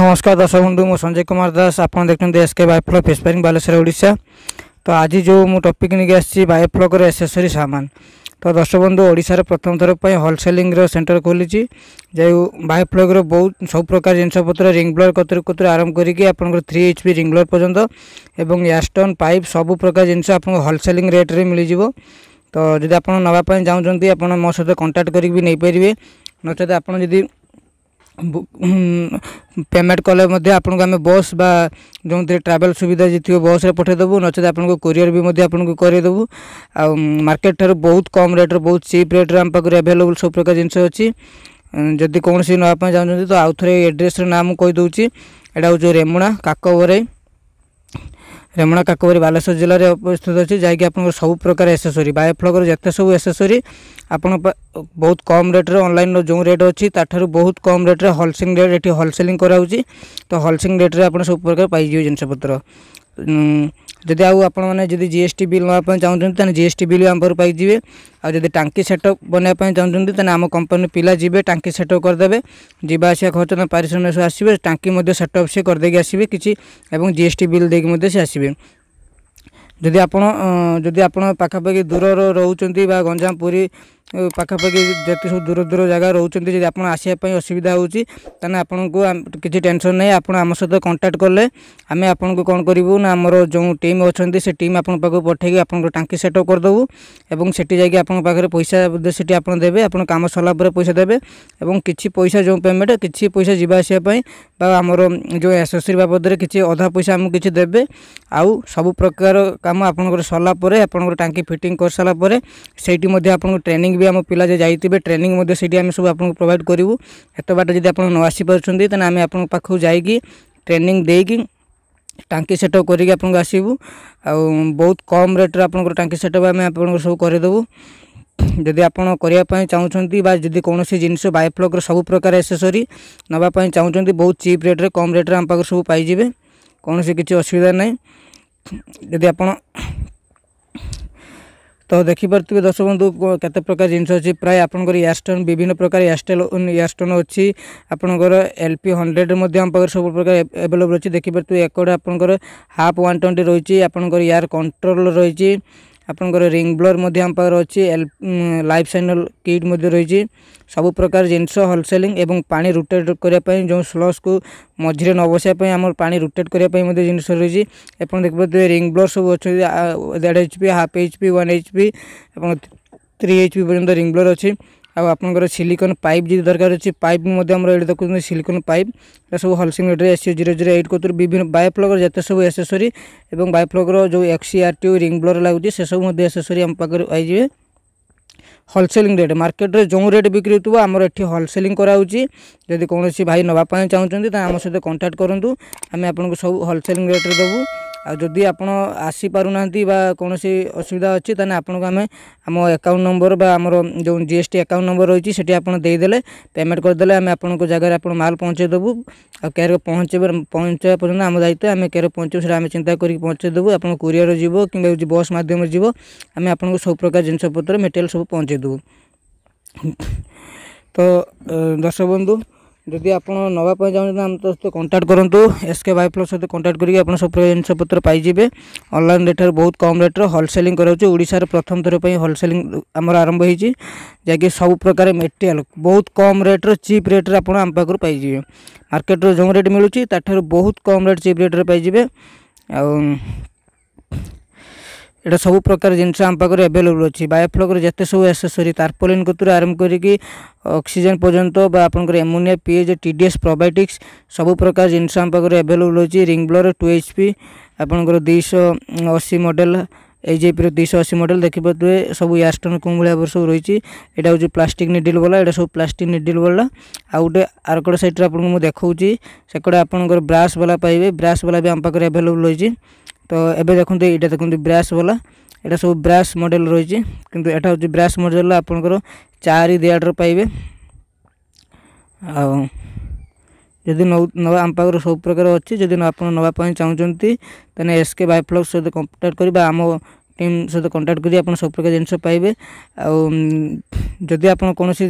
নমস্কার দর্শক বন্ধু মু সঞ্জয় কুমার দাস আপনার দেখুন SK biofloc fish farming Baleswar Odisha তো আজি যে টপিক নিয়ে আসছি বায়োফ্লকর এসেসরি সামান তো দর্শক বন্ধু ওড়িশার প্রথম থর হোলসেলিংর সেন্টর খোলিছি যে বায়োফ্লকর বহু সব প্রকার জিনিসপত্র রিং ব্লোর কতর কতর আরম্ভ করি আপনার থ্রি এইচপি ব্লোর পর্যন্ত এবং ইয়াস্টন পাইপ সবু প্রকার জিনিস আপনার হোলসেলিং রেট্রে মিলিযোগ তো যদি আপনার নেওয়া চাহুন আপনার মো সহ কন্টাক্ট করি নিয়ে পারে নচেত আপনার যদি পেমেন্ট কলে ମଧ୍ୟ ଆପଣଙ୍କୁ ଆମେ ବସ୍ ବା ଯେଉଁଥିରେ ଟ୍ରାଭେଲ୍ ସୁବିଧା ଯେତିକି ବସ୍ରେ ପଠାଇଦେବୁ ନଚେତ୍ ଆପଣଙ୍କୁ କୋରିଅର୍ ବି ମଧ୍ୟ ଆପଣଙ୍କୁ କରାଇଦେବୁ ଆଉ ମାର୍କେଟ୍ ଠାରୁ ବହୁତ କମ୍ ରେଟ୍ରେ ବହୁତ ଚିପ୍ ରେଟ୍ରେ ଆମ ପାଖରେ ଆଭେଲେବୁଲ୍ ସବୁ ପ୍ରକାର ଜିନିଷ ଅଛି ଯଦି କୌଣସି ନେବା ପାଇଁ ଚାହୁଁଛନ୍ତି ତ ଆଉ ଥରେ ଏଡ୍ରେସ୍ର ନାଁ ମୁଁ କହିଦେଉଛି ଏଇଟା ହେଉଛି ରେମୁଣା କାକବରାଇ ରେମଣା କାକବରୀ ବାଲେଶ୍ୱର ଜିଲ୍ଲାରେ ଅବସ୍ଥିତ ଅଛି ଯାହାକି ଆପଣଙ୍କର ସବୁ ପ୍ରକାର ଏସେସୋରୀ ବାୟୋଫ୍ଲଗ୍ର ଯେତେ ସବୁ ଏସେସୋରୀ ଆପଣ ବହୁତ କମ୍ ରେଟ୍ରେ ଅନଲାଇନ୍ର ଯେଉଁ ରେଟ୍ ଅଛି ତାଠାରୁ ବହୁତ କମ୍ ରେଟ୍ରେ ହୋଲସେଲିଂ ରେଟ୍ ଏଠି ହୋଲସେଲିଂ କରାହେଉଛି ତ ହୋଲସେଲିଂ ରେଟ୍ରେ ଆପଣ ସବୁ ପ୍ରକାର ପାଇଯିବେ ଜିନିଷପତ୍ର ଯଦି ଆଉ ଆପଣମାନେ ଯଦି ଜି ଏସ୍ ଟି ବିଲ୍ ନେବା ପାଇଁ ଚାହୁଁଛନ୍ତି ତାହେଲେ ଜି ଏସ୍ ଟି ବିଲ୍ ଆମ ପାଖରୁ ପାଇଯିବେ ଆଉ ଯଦି ଟାଙ୍କି ସେଟଅପ୍ ବନେଇବା ପାଇଁ ଚାହୁଁଛନ୍ତି ତାହେଲେ ଆମ କମ୍ପାନୀ ପିଲା ଯିବେ ଟାଙ୍କି ସେଟଅପ୍ କରିଦେବେ ଯିବା ଆସିବା ଖର୍ଚ୍ଚ ନା ପାରିଶ୍ରମିକ ସବୁ ଆସିବେ ଟାଙ୍କି ମଧ୍ୟ ସେଟଅପ୍ ସେ କରିଦେଇକି ଆସିବେ କିଛି ଏବଂ ଜି ଏସ୍ ଟି ବିଲ୍ ଦେଇକି ମଧ୍ୟ ସେ ଆସିବେ ଯଦି ଆପଣ ଯଦି ଆପଣ ପାଖାପାଖି ଦୂରର ରହୁଛନ୍ତି ବା ଗଞ୍ଜାମ ପୁରୀ ପାଖାପାଖି ଯେତେ ସବୁ ଦୂର ଦୂର ଜାଗା ରହୁଛନ୍ତି ଯଦି ଆପଣ ଆସିବା ପାଇଁ ଅସୁବିଧା ହେଉଛି ତାହେଲେ ଆପଣଙ୍କୁ କିଛି ଟେନସନ୍ ନାହିଁ ଆପଣ ଆମ ସହିତ କଣ୍ଟାକ୍ଟ କଲେ ଆମେ ଆପଣଙ୍କୁ କ'ଣ କରିବୁ ନା ଆମର ଯେଉଁ ଟିମ୍ ଅଛନ୍ତି ସେ ଟିମ୍ ଆପଣଙ୍କ ପାଖକୁ ପଠାଇକି ଆପଣଙ୍କର ଟାଙ୍କି ସେଟଅପ୍ କରିଦେବୁ ଏବଂ ସେଠି ଯାଇକି ଆପଣଙ୍କ ପାଖରେ ପଇସା ସେଠି ଆପଣ ଦେବେ ଆପଣ କାମ ସରିଲା ପରେ ପଇସା ଦେବେ ଏବଂ କିଛି ପଇସା ଯେଉଁ ପେମେଣ୍ଟ କିଛି ପଇସା ଯିବା ଆସିବା ପାଇଁ ବା ଆମର ଯେଉଁ ଆସେସରୀ ବାବଦରେ କିଛି ଅଧା ପଇସା ଆମକୁ କିଛି ଦେବେ ଆଉ ସବୁ ପ୍ରକାର କାମ ଆପଣଙ୍କର ସରିଲା ପରେ ଆପଣଙ୍କର ଟାଙ୍କି ଫିଟିଂ କରିସାରିଲା ପରେ ସେଇଠି ମଧ୍ୟ ଆପଣଙ୍କୁ ଟ୍ରେନିଂ ବି भी आम पिला जाइए ट्रेनिंग आम सब आपको प्रोभाइड करूँ यत जब आप न आसी पार्टी तेज आम आपको जा ट्रेनिंग दे कि टांकी सेटअप करके आसबू आ बहुत कम रेट्रे आप टांकी सेटअप आम आप सब करदेबू जदि आप बात कौन सी जिन बायोफ्लग्र सब प्रकार एसेसरी नाप चाहूँ बहुत चिप रेट्रे कम रेट्रे आम पाखे सब पाइबे कौन से किसी असुविधा ना जी आप তো ଦେଖିପାରୁଥିବେ ଦର୍ଶକ ବନ୍ଧୁ କେତେ ପ୍ରକାର ଜିନିଷ ଅଛି ପ୍ରାୟ ଆପଣଙ୍କର ୟାଷ୍ଟୋନ୍ ବିଭିନ୍ନ ପ୍ରକାର ୟାଷ୍ଟେଲ୍ ୟାଷ୍ଟୋନ୍ ଅଛି ଆପଣଙ୍କର ଏଲ୍ ପି ହଣ୍ଡ୍ରେଡ଼୍ ମଧ୍ୟ ଆମ ପାଖରେ ସବୁ ପ୍ରକାର ଆଭେଲେବଲ୍ ଅଛି ଦେଖିପାରୁଥିବେ ଏକଡ଼ ଆପଣଙ୍କର ହାଫ୍ ୱାନ୍ ଟ୍ୱେଣ୍ଟି ରହିଛି ଆପଣଙ୍କର ୟାର କଣ୍ଟ୍ରୋଲ୍ ରହିଛି ଆପଣଙ୍କର ରିଙ୍ଗ ବ୍ଲୋର୍ ମଧ୍ୟ ଆମ ପାଖରେ ଅଛି ଲାଇଫ୍ ସାଇନାଲ୍ କିଟ୍ ମଧ୍ୟ ରହିଛି ସବୁ ପ୍ରକାର ଜିନିଷ ହୋଲସେଲିଂ ଏବଂ ପାଣି ରୋଟେଟ୍ କରିବା ପାଇଁ ଯେଉଁ ସ୍ଲସ୍କୁ ମଝିରେ ନ ବସିବା ପାଇଁ ଆମର ପାଣି ରୋଟେଟ୍ କରିବା ପାଇଁ ମଧ୍ୟ ଜିନିଷ ରହିଛି ଆପଣ ଦେଖିପାରୁଥିବେ ରିଙ୍ଗ ବ୍ଲୋର୍ ସବୁ ଅଛନ୍ତି ଦେଢ଼ H P half H P one H P ଏବଂ ଥ୍ରୀ ଏଚ୍ ପି ପର୍ଯ୍ୟନ୍ତ ରିଙ୍ଗ ବ୍ଲୋର୍ ଅଛି ଆଉ ଆପଣଙ୍କର ସିଲିକନ୍ ପାଇପ୍ ଯଦି ଦରକାର ଅଛି ପାଇପ୍ ମଧ୍ୟ ଆମର ଏଠି ଦେଖୁଛନ୍ତି ସିଲିକନ୍ ପାଇପ୍ ଏଟା ସବୁ ହୋଲସିଂ ରେଟ୍ରେ ଆସିଛି ଜିରୋ ଜିରୋ ଏଇଟ୍ କତୁରୁ ବିଭିନ୍ନ ବାୟୋପ୍ଲଗ୍ର ଯେତେ ସବୁ ଏସେସୋରୀ ଏବଂ ବାୟୋପ୍ଲଗ୍ର ଯେଉଁ ଏକ୍ସି ଆର୍ ଟି ରିଙ୍ଗ ବ୍ଲର୍ ଲାଗୁଛି ସେସବୁ ମଧ୍ୟ ଏସେସୋରୀ ଆମ ପାଖରେ ପାଇଯିବେ ହୋଲସେଲିଂ ରେଟ୍ ମାର୍କେଟରେ ଯେଉଁ ରେଟ୍ ବିକ୍ରି ହେଉଥିବ ଆମର ଏଠି ହୋଲସେଲିଂ କରାହେଉଛି ଯଦି କୌଣସି ଭାଇ ନେବା ପାଇଁ ଚାହୁଁଛନ୍ତି ତାହେଲେ ଆମ ସହିତ କଣ୍ଟାକ୍ଟ କରନ୍ତୁ ଆମେ ଆପଣଙ୍କୁ ସବୁ ହୋଲସେଲିଂ ରେଟ୍ରେ ଦେବୁ ଆଉ ଯଦି ଆପଣ ଆସିପାରୁନାହାନ୍ତି ବା କୌଣସି ଅସୁବିଧା ଅଛି ତାହେଲେ ଆପଣଙ୍କୁ ଆମେ ଆମ ଆକାଉଣ୍ଟ ନମ୍ବର ବା ଆମର ଯେଉଁ G S T account number ରହିଛି ସେଠି ଆପଣ ଦେଇଦେଲେ ପେମେଣ୍ଟ କରିଦେଲେ ଆମେ ଆପଣଙ୍କ ଜାଗାରେ ଆପଣ ମାଲ ପହଞ୍ଚାଇ ଦେବୁ ଆଉ କ୍ୟାରିୟର ପହଞ୍ଚାଇବା ପହଞ୍ଚାଇବା ପର୍ଯ୍ୟନ୍ତ ଆମ ଦାୟିତ୍ୱ ଆମେ କ୍ୟାରିୟର ପହଞ୍ଚିବୁ ସେଟା ଆମେ ଚିନ୍ତା କରିକି ପହଞ୍ଚାଇ ଦେବୁ ଆପଣ କୋରିଅର ଯିବ କିମ୍ବା ବସ୍ ମାଧ୍ୟମରେ ଯିବ ଆମେ ଆପଣଙ୍କୁ ସବୁ ପ୍ରକାର ଜିନିଷପତ୍ର ମେଟେରିଆଲ୍ ସବୁ ପହଞ୍ଚାଇ ଦେବୁ ତ ଦର୍ଶକ ବନ୍ଧୁ ଯଦି ଆପଣ ନେବା ପାଇଁ ଚାହୁଁଛନ୍ତି ଆମ ସହିତ କଣ୍ଟାକ୍ଟ କରନ୍ତୁ ଏସ୍ କେ ବାଇପ୍ଲସ୍ ସହିତ କଣ୍ଟାକ୍ଟ କରିକି ଆପଣ ସବୁ ପ୍ରକାର ଜିନିଷପତ୍ର ପାଇଯିବେ ଅନଲାଇନ୍ ରେଟ୍ରେ ବହୁତ କମ୍ ରେଟ୍ରେ ହୋଲସେଲିଂ କରାଯାଉଛି ଓଡ଼ିଶାରେ ପ୍ରଥମ ଥର ପାଇଁ ହୋଲସେଲିଂ ଆମର ଆରମ୍ଭ ହୋଇଛି ଯାହାକି ସବୁ ପ୍ରକାର ମେଟେରିଆଲ୍ ବହୁତ କମ୍ ରେଟ୍ରେ ଚିପ୍ ରେଟ୍ରେ ଆପଣ ଆମ ପାଖରୁ ପାଇଯିବେ ମାର୍କେଟ୍ରୁ ଯେଉଁ ରେଟ୍ ମିଳୁଛି ତାଠାରୁ ବହୁତ କମ୍ ରେଟ୍ ଚିପ୍ ରେଟ୍ରେ ପାଇଯିବେ ଆଉ এটা সব প্রকার জিনিস আমার পাখে আভেলেবল অছি বায়োফ্লগ্র যেতে সব এসেসরি তারপোলিন কতুর আরম্ভ করি অক্সিজেন পর্যন্ত বা আপনার এমোনিয়া পিএচ টিডিএস প্রোবায়োটিক্স সব প্রকার জিনিস আমার পাখে আভেলেবল অছি রিংব্লর টু এইচপি আপনার দুইশো অশী মডেল এই যে দুইশো অশী মডেল দেখিপারে সব ইয়ারস্টোন কোন ভাবে সব রয়েছে এটা হচ্ছে প্লাস্টিক নিডিল বলা এটা সব প্লাস্টিক নিডিল বলা আউটে আর আরকড় সাইড্রে আপনার দেখাচ্ছি সেকড়ে আপনার ব্রাশ বলা পাইবে ব্রাশ বলা বি আম পাখে আভেলেবল রয়েছে তো ଏବେ ଦେଖନ୍ତୁ ଏଇଟା ଦେଖନ୍ତୁ ବ୍ରାସ୍ ବାଲା ଏଇଟା ସବୁ ବ୍ରାସ୍ ମଡ଼େଲ୍ ରହିଛି କିନ୍ତୁ ଏଇଟା ହେଉଛି ବ୍ରାସ୍ ମଡ଼େଲ୍ ଆପଣଙ୍କର ଚାରି ଦେଆଡ଼ର ପାଇବେ ଆଉ ଯଦି ନେବା ଆମ ପାଖରେ ସବୁ ପ୍ରକାର ଅଛି ଯଦି ଆପଣ ନେବା ପାଇଁ ଚାହୁଁଛନ୍ତି ତାହେଲେ ଏସ୍ କେ ବାଇଫ୍ଲକ୍ ସହିତ କଣ୍ଟାକ୍ଟ କରିବା ଆମ ଟିମ୍ ସହିତ କଣ୍ଟାକ୍ଟ କରି ଆପଣ ସବୁ ପ୍ରକାର ଜିନିଷ ପାଇବେ ଆଉ ଯଦି ଆପଣ କୌଣସି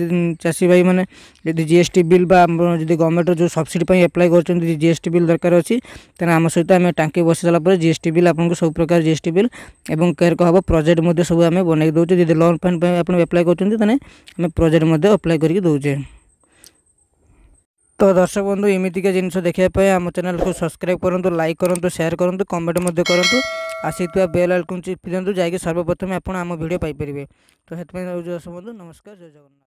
ଚାଷୀ ଭାଇମାନେ ଯଦି ଜି ଏସ୍ ଟି ବିଲ୍ ବା ଆପଣ ଯଦି ଗଭର୍ଣ୍ଣମେଣ୍ଟର ଯେଉଁ ସବସିଡ଼ି ପାଇଁ ଆପ୍ଲାଏ କରୁଛନ୍ତି ଯଦି ଜି ଏସ୍ ଟି ବିଲ୍ ଦରକାର ଅଛି ତାହେଲେ ଆମ ସହିତ ଆମେ ଟାଙ୍କି ବସିସାରିଲା ପରେ ଜି ଏସ୍ ଟି ବିଲ୍ ଆପଣଙ୍କୁ ସବୁ ପ୍ରକାର ଜି ଏସ୍ ଟି ବିଲ୍ ଏବଂ କେୟାର ହେବ ପ୍ରୋଜେକ୍ଟ ମଧ୍ୟ ସବୁ ଆମେ ବନେଇକି ଦେଉଛେ ଯଦି ଲୋନ୍ ଫଣ୍ଡ ପାଇଁ ଆପଣ ଆପ୍ଲାଏ କରୁଛନ୍ତି ତାହେଲେ ଆମେ ପ୍ରୋଜେକ୍ଟ ମଧ୍ୟ ଆପ୍ଲାଏ କରିକି ଦେଉଛେ তো দর্শক বন্ধু এমিতিকা জিনিস দেখা আম চ্যানেলকে সবসক্রাইব করতু লাইক করতু সেয়ার করতু কমেন্ট মধ্যে করতু আসিথিবা বেল আইকন চিপি দিও যাই সর্বপ্রথমে আপনার আম ভিডিও পাইপারে তো সেই দর্শক বন্ধু নমস্কার জয় জগন্নাথ